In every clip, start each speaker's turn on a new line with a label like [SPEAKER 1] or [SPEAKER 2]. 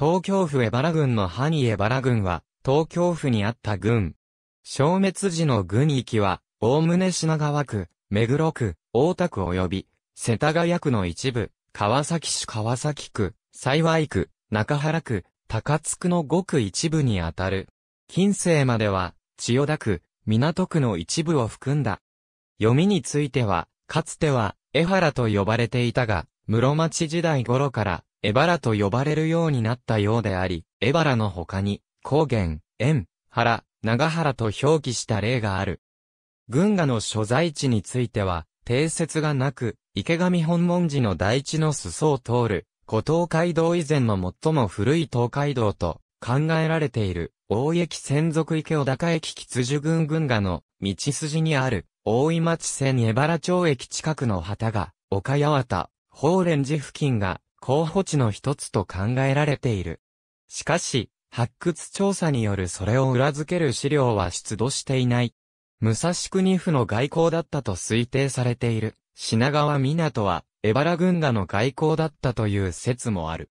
[SPEAKER 1] 東京府江原郡の範囲江原郡は、東京府にあった郡。消滅時の郡域は、おおむね品川区、目黒区、大田区及び、世田谷区の一部、川崎市川崎区、幸区、中原区、高津区のごく一部にあたる。近世までは、千代田区、港区の一部を含んだ。読みについては、かつては、江原と呼ばれていたが、室町時代頃から、エバラと呼ばれるようになったようであり、エバラの他に、高原、縁、原、長原と表記した例がある。群馬の所在地については、定説がなく、池上本門寺の大地の裾を通る、古東海道以前の最も古い東海道と考えられている、大駅専属池尾高駅吉樹群群馬の道筋にある、大井町線江原町駅近くの旗が、岡八幡、法蓮寺付近が、候補地の一つと考えられている。しかし、発掘調査によるそれを裏付ける資料は出土していない。武蔵国府の外交だったと推定されている品川港は、エバラ軍がの外交だったという説もある。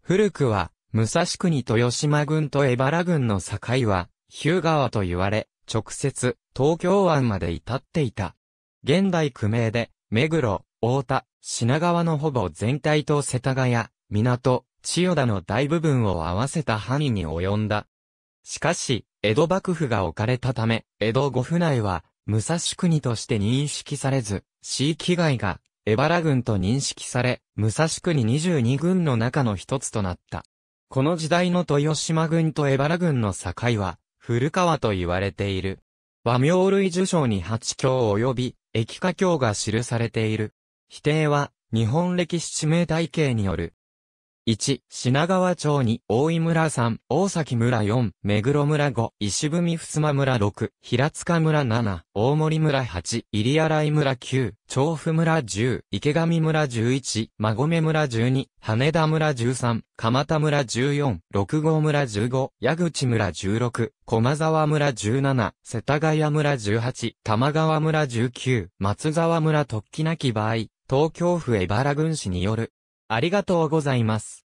[SPEAKER 1] 古くは、武蔵国豊島軍とエバラ軍の境は、日向川と言われ、直接、東京湾まで至っていた。現代区名で、目黒、大田、品川のほぼ全体と世田谷、港、千代田の大部分を合わせた範囲に及んだ。しかし、江戸幕府が置かれたため、江戸五府内は、武蔵国として認識されず、市域外が、江原郡と認識され、武蔵国22郡の中の一つとなった。この時代の豊島郡と江原郡の境は、古川と言われている。和名類受賞に八教及び、駅下教が記されている。否定は、日本歴史地名体系による。1、品川町に、大井村3、大崎村4、目黒村5、石踏襖村6、平塚村7、大森村8、入新井村9、調布村10、池上村11、馬込村12、羽田村13、蒲田村14、六郷村15、矢口村16、駒沢村17、世田谷村18、玉川村19、松沢村突起なき場合、東京府茨原郡市による。ありがとうございます。